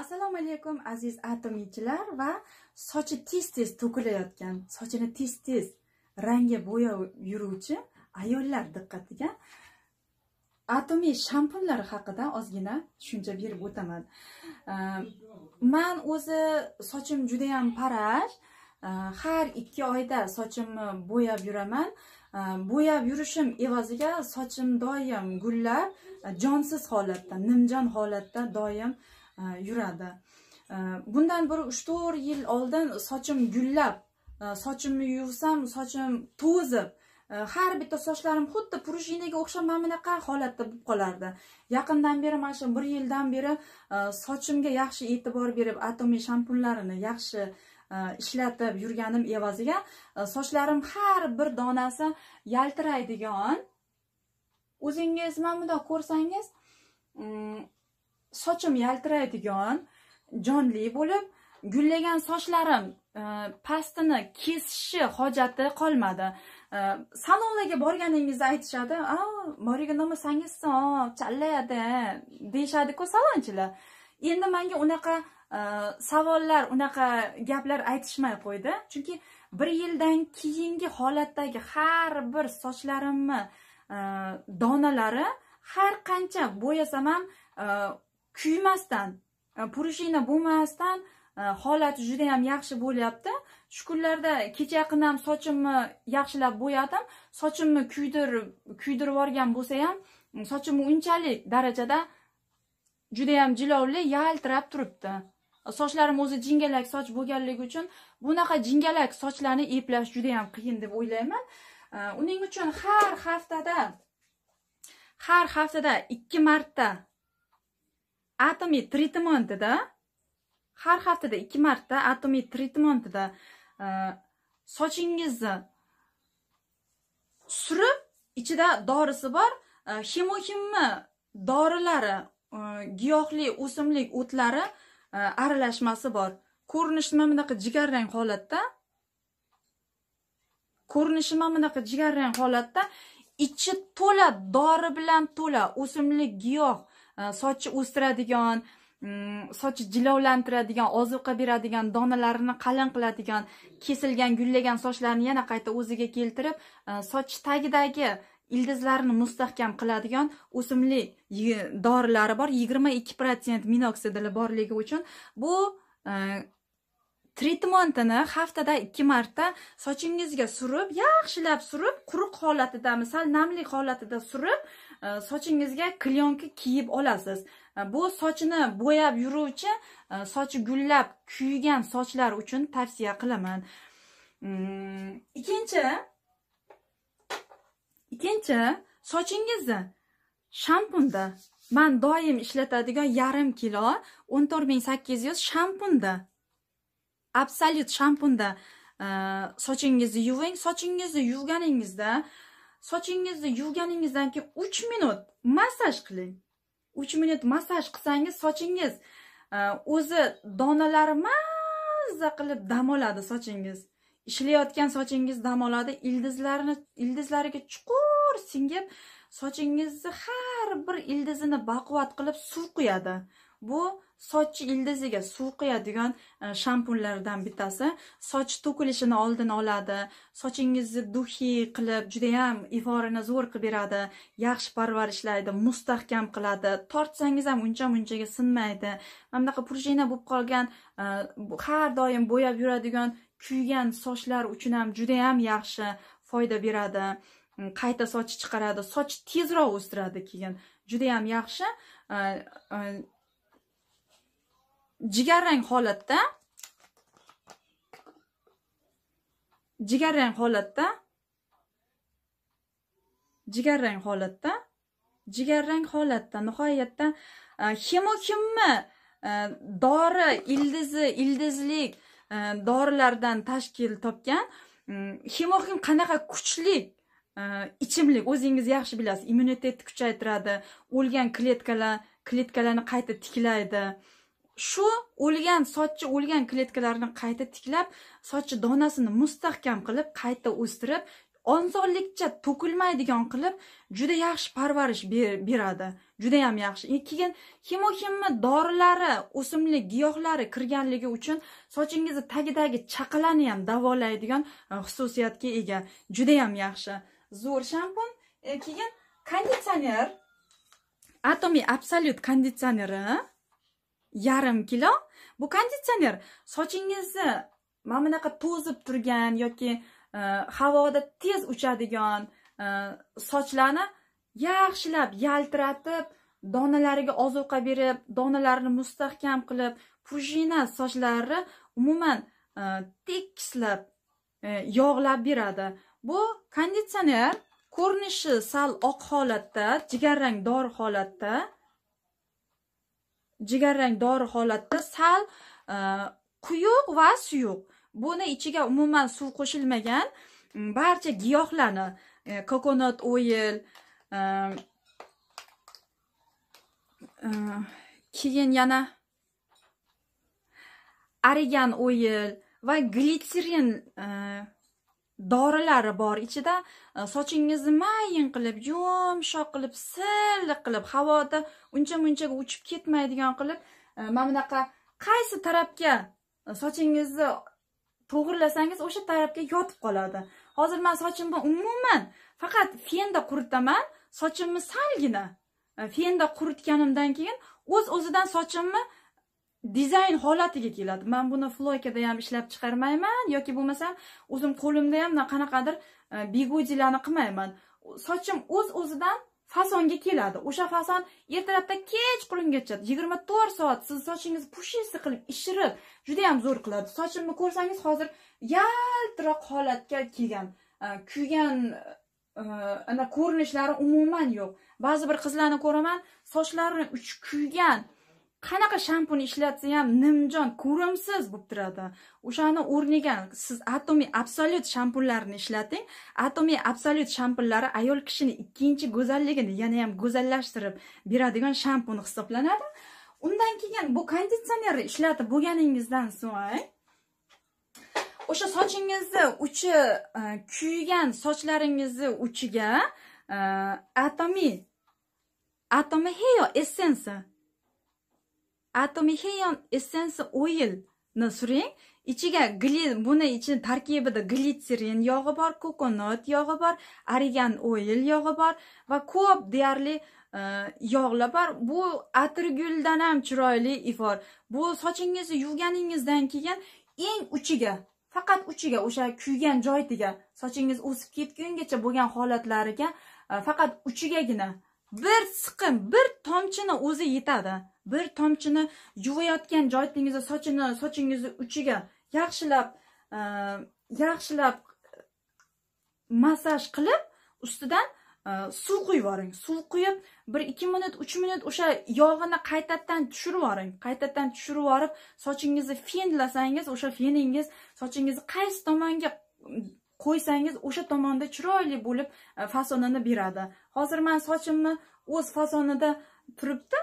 assalomu alaykum aziz atomiychilar va sochi tez tez to'kilayotgan sochini tez tez rangga bo'yab yuruvchi ayollar diqqatiga atomiy shampunlar haqida ozgina tushuncha berib o'taman ehm, man o'zi sochim judayam parash ehm, har ikki oyda sochimni bo'yab yuraman ehm, bo'yab yurishim evaziga sochim doim gullab jonsiz holatda nimjon holatda doim E, yuradi e, bundan bir uch to'rt yil oldin sochim gullab e, sochimni yuvsam sochim to'zib har bitta sochlarim xuddi prujinaga o'xshab mana bunaqa holatda bo'lib qolardi yaqindan beri mana shu bir yildan beri sochimga yaxshi e'tibor berib atomiy shampunlarini yaxshi ishlatib yurganim evaziga sochlarim har bir donasi yaltiraydigan o'zingiz mana bundoq ko'rsangiz mm, sochim yaltiraydigan jonli bo'lib gullagan sochlarim e, pastini kesishi hojati qolmadi e, salonlarga borganingizda aytishadi a moriga nima sangisan challayadi deyishadiku salonchilar endi manga unaqa e, savollar unaqa gaplar aytishmay qo'ydi chunki bir yildan keyingi holatdagi har bir sochlarimni donalari har qancha bo'yasam ham kuymasdan e, purishina bo'lmasdan e, holati juda ham yaxshi bo'lyapti shu kunlarda kecha yaqin ham sochimni yaxshilab bo'yadim sochimni kuydirib kuydirib yuborgan bo'lsa ham sochim unchalik darajada judayam jilovli yaltirab turibdi sochlarim o'zi jingalak soch bo'lganligi uchun bunaqa jingalak sochlarni eplash judayam qiyin deb o'ylayman e, uning uchun har haftada har haftada ikki marta atomiy tritmentida har haftada ikki marta atomiy tritmentida e, sochingizni surib ichida dorisi bor xemohimmi dorilari e, giyohli o'simlik o'tlari e, aralashmasi bor ko'rinishi mana bunaqa jigarrang holatda ko'rinishi mana bunaqa jigarrang holatda ichi to'la dori bilan to'la o'simlik giyoh Э, sochi o'stiradigan mm, sochi jilovlantiradigan ozuqa beradigan donalarini qalin qiladigan kesilgan gullagan sochlarni yana qayta o'ziga keltirib e, soch tagidagi ildizlarini mustahkam qiladigan o'simlik dorilari bor yigirma ikki protsent minoksidili borligi uchun bu e, tritmentini haftada ikki marta sochingizga surib yaxshilab surib quruq holatida misal namlik holatida surib e, sochingizga klyonka kiyib olasiz e, bu sochini bo'yab yuruvchi e, sochi gullab kuygan sochlar uchun tavsiya qilaman mm, ikkinchi ikkinchi sochingizni shampunda man doim ishlatadigan yarim kilo o'n to'rt ming sakkiz yuz shampunda absolyut shampunda e, sochingizni yuving sochingizni yuvganingizda sochingizni yuvganingizdan keyin uch minut massaj qiling uch minut massaj qilsangiz sochingiz e, o'zi donalari mazza qilib dam oladi sochingiz ishlayotgan sochingiz dam oladi ildizlarini ildizlariga chuqur singib sochingizni har bir ildizini baquvvat qilib suv quyadi bu soch ildiziga suv quyadigan e, shampunlardan bittasi soch to'kilishini oldini oladi sochingizni duxiy qilib judayam iforini zo'r qilib beradi yaxshi parvarishlaydi mustahkam qiladi tortsangiz ham uncha munchaga sinmaydi mana bunaqa prujina bo'lib qolgan e, har doim bo'yab yuradigan kuygan sochlar uchun ham judayam yaxshi foyda beradi mm, qayta soch chiqaradi soch tezroq o'stiradi keyin judayam yaxshi e, jigarrang holatda jigarrang holatda jigarrang holatda jigarrang holatda nihoyatda hemokimmi e, dori ildizi ildizlik e, dorilardan tashkil topgan hemoxim mm, qanaqa kuchli e, ichimlik o'zingiz yaxshi bilasiz immunitetni kuchaytiradi o'lgan kletkalar kletkalarni qayta tiklaydi shu o'lgan sochni o'lgan kletkalarni qayta tiklab sochi donasini mustahkam qilib qayta o'stirib osonlikcha to'kilmaydigan qilib juda yaxshi parvarish beradi juda yam yaxshi e, keyin kemohimmi dorilari o'simlik giyohlari kirganligi uchun sochingizni tagidagi chaqalani ham davolaydigan e, xususiyatga ega juda yam yaxshi zo'r shampun e, keyin konditsioner atomiy absolyut konditsioneri yarim kilo bu konditsioner sochingizni mana bunaqa to'zib turgan yoki e, havoda tez uchadigan e, sochlarni yaxshilab yaltiratib donalariga ozuqa berib donalarini mustahkam qilib prujina sochlarni umuman e, tekislab yog'lab beradi bu konditsioner ko'rinishi sal oq holatda jigarrang dori holatda jigarrang dori holatda sal e, quyuq va suyuq buni ichiga umuman suv qo'shilmagan mm, barcha giyohlarni kokonat e, oil e, keyin yana arigan oil va glitserin dorilari bor ichida e, sochingizni mayin qilib yumshoq qilib silliq qilib havoda uncha munchaga uchib ketmaydigan qilib e, mana bunaqa qaysi tarafga e, sochingizni to'g'irlasangiz o'sha tarafga yotib qoladi hozir man sochimni umuman faqat fenda quritaman sochimni salgina fenda quritganimdan keyin o'z o'zidan sochimni dizayn holatiga keladi man buni floykada ham ishlab chiqarmayman yoki bo'lmasam o'zim qo'limda ham qanaqadir e, begudilarni qilmayman sochim o'z uz o'zidan fasonga keladi o'sha fason ertalabdan kechqurungacha yigirma to'rt soat sizni sochingizni пушистый qilib ishirib judayam zo'r qiladi sochimni ko'rsangiz hozir yaltiroq holatga kelgan e, kuygan e, ana ko'rinishlari umuman yo'q ba'zi bir qizlarni ko'raman sochlarini uchi kuygan qanaqa shampun ishlatsa ham nimjon ko'rimsiz bo'lib turadi o'shani o'rniga siz atomiy absolyut shampunlarini ishlating atomiy absolyut shampunlari ayol kishini ikkinchi go'zalligini yana ham go'zallashtirib beradigan shampun hisoblanadi undan keyin bu konditsionerni ishlatib bo'lganingizdan so'ng o'sha sochingizni uchi e, kuygan sochlaringizni uchiga e, atomiy atomi heo essensi atomixeyon essence oilni suring ichiga gli buni ichi tarkibida glitserin yog'i bor kokonut yog'i bor arigan oil yog'i bor va ko'p deyarli e, yog'lar bor bu atirguldan ham chiroyli ifor bu sochingizni yuvganingizdan keyin eng uchiga faqat uchiga o'sha kuygan joydiga sochingiz o'sib ketgungacha bo'lgan holatlariga e, faqat uchigagina bir siqim bir tomchini o'zi yetadi bir tomchini yuvayotgan joyingizni sochini sochingizni uchiga yaxshilab e, yaxshilab massaj qilib ustidan e, suv quyib yuboring suv quyib bir ikki minut uch minut o'sha yog'ini qaytadan tushirib yuboring qaytadan tushirib yuborib sochingizni fenlasangiz o'sha feningiz sochingizni qaysi tomonga qo'ysangiz o'sha tomonda chiroyli bo'lib e, fasonini beradi hozir man sochimni o'z fasonida turibdi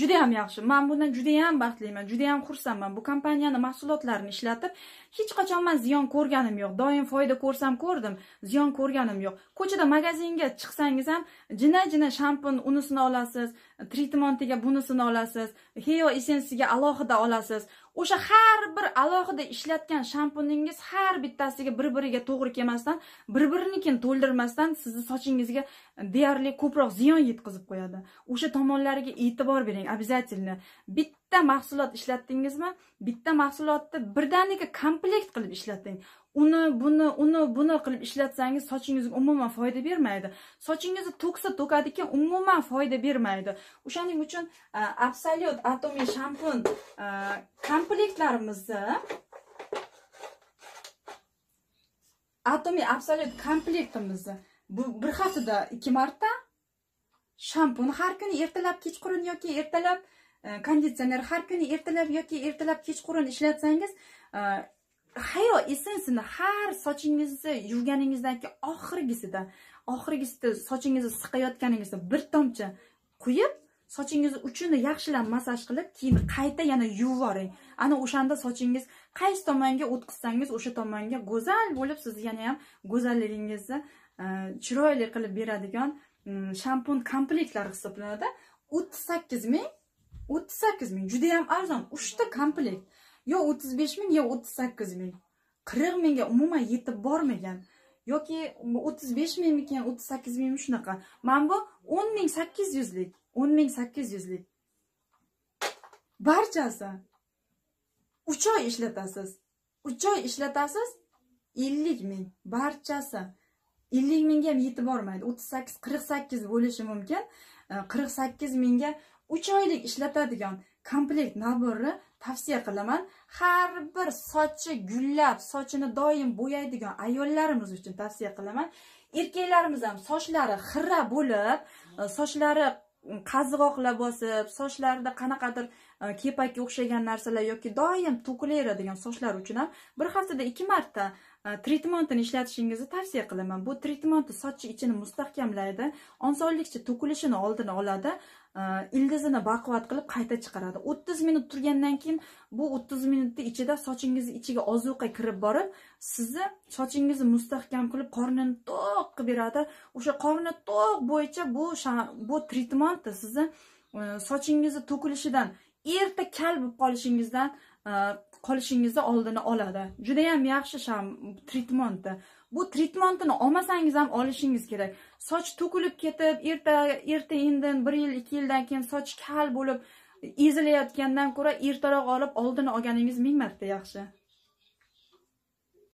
juda yam yaxshi man bundan juda yam baxtliman juda yam xursandman bu kompaniyani mahsulotlarini ishlatib hech qachon man ziyon ko'rganim yo'q doim foyda ko'rsam ko'rdim ziyon ko'rganim yo'q ko'chada magazinga chiqsangiz ham jina jina shampun unisini olasiz tritmontiga bunisini olasiz heo essensiga alohida olasiz o'sha har bir alohida ishlatgan shampuningiz har bittasiga bir biriga to'g'ri kelmasdan bir birinikini to'ldirmasdan sizni sochingizga deyarli ko'proq ziyon yetkazib qo'yadi o'sha tomonlariga e'tibor bering обязательно bitta mahsulot ishlatdingizmi bitta mahsulotni birdaniga komplekt qilib ishlating uni buni uni buni qilib ishlatsangiz sochingizga umuman foyda bermaydi sochingizni to'ksa to'kadi ekan umuman foyda bermaydi o'shaning uchun e, absolyut atomiy shampun e, komplektlarimizni atomiy absolyut komplektimizni bir haftada ikki marta shampun har kuni ertalab kechqurun yoki ertalab e, konditsioner har kuni ertalab yoki ertalab kechqurun ishlatsangiz hayo essensini har sochingizni yuvganingizdan keyin oxirgisida oxirgisida sochingizni siqayotganingizda bir tomchi quyib sochingizni uchini yaxshilab massaj qilib keyin qayta yana yuvib yuboring ana o'shanda sochingiz qaysi tomonga o'tkazsangiz o'sha tomonga go'zal bo'lib sizni yana ham go'zalligingizni e, chiroyli qilib beradigan mm, shampun komplektlar hisoblanadi o'ttiz sakkiz ming o'ttiz sakkiz ming judayam arzon uchta komplekt yo o'ttiz besh ming yo o'ttiz sakkiz ming qirq mingga umuman yetib bormagan yoki o'ttiz besh mingmikan o'ttiz sakkiz mingmi shunaqa mana bu o'n ming sakkiz yuzlik o'n ming sakkiz yuzlik barchasi uch oy ishlatasiz uch oy ishlatasiz ellik ming barchasi ellik mingga ham yetib bormaydi o'ttiz sakkiz qirq sakkiz bo'lishi mumkin qirq sakkiz mingga uch oylik ishlatadigan komplekt nabirni tavsiya qilaman har bir sochi gullab sochini doim bo'yaydigan ayollarimiz uchun tavsiya qilaman erkaklarimiz ham sochlari xira bo'lib e, sochlari qazg'oqlar bosib sochlarida qanaqadir e, kepakka o'xshagan narsalar yoki doim to'kilaveradigan sochlar uchun ham bir haftada ikki marta tritmentini ishlatishingizni tavsiya qilaman bu tritmenti soch ichini mustahkamlaydi onsonlikcha to'kilishini oldini oladi ildizini baquvvat qilib qayta chiqaradi o'ttiz minut turgandan keyin bu o'ttiz minutni ichida sochingizni ichiga ozuqa kirib borib sizni sochingizni mustahkam qilib qornini to'q qilib beradi o'sha qorni to'q bo'yicha bu bu tritment sizni sochingizni to'kilishidan erta kal bo'lib qolishingizdan e, qolishingizni oldini oladi judayam yaxshi sham tritmenti bu tritmentini olmasangiz ham olishingiz kerak soch to'kilib ketib erta erta indin bir yil ikki yildan keyin soch kal bo'lib ezilayotgandan ko'ra ertaroq olib oldini olganingiz ming marta yaxshi